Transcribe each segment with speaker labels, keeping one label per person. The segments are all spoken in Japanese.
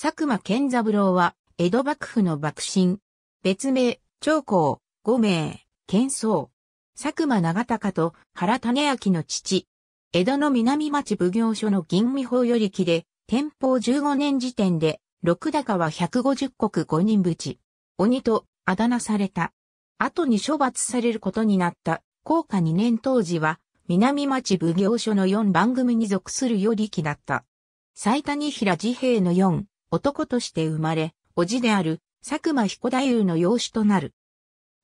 Speaker 1: 佐久間健三郎は、江戸幕府の幕臣。別名、長江、五名、健宗。佐久間長隆と原種明の父。江戸の南町奉行所の銀美法より木で、天保15年時点で、六高は150国5人ぶち。鬼と、あだ名された。後に処罰されることになった、高下2年当時は、南町奉行所の4番組に属するより木だった。最谷平治兵の4、男として生まれ、叔父である佐久間彦太夫の養子となる。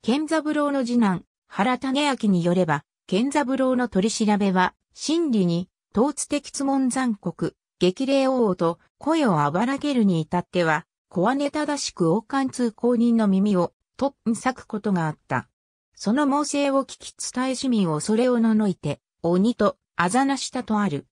Speaker 1: 健三郎の次男、原種明によれば、健三郎の取り調べは、真理に、統治的質問残酷、激励王と声をあばらげるに至っては、小姉正しく王冠通行人の耳を、とっん咲くことがあった。その猛省を聞き伝え市民をそれをののいて、鬼とあざなしたとある。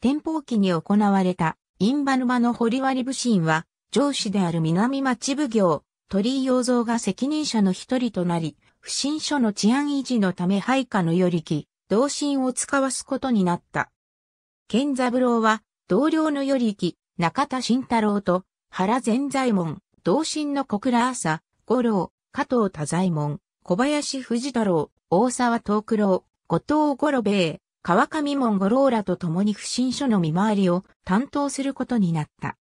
Speaker 1: 天保期に行われたインバ沼の堀割部臣は、上司である南町奉行、鳥居洋蔵が責任者の一人となり、不審所の治安維持のため配下の与力、同心を使わすことになった。健三郎は、同僚の与力、中田慎太郎と、原善左衛門、同心の小倉朝、五郎、加藤太左衛門、小林藤太郎、大沢東九郎、後藤五郎兵衛、川上門五郎らと共に不審所の見回りを担当することになった。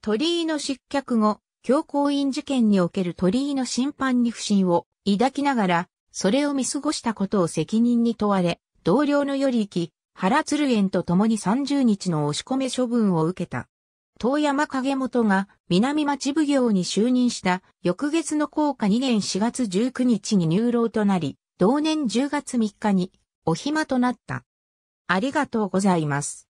Speaker 1: 鳥居の失脚後、教皇院事件における鳥居の審判に不審を抱きながら、それを見過ごしたことを責任に問われ、同僚のり行、き、原鶴園と共に30日の押し込め処分を受けた。遠山影元が南町奉行に就任した翌月の効果2年4月19日に入牢となり、同年10月3日にお暇となった。ありがとうございます。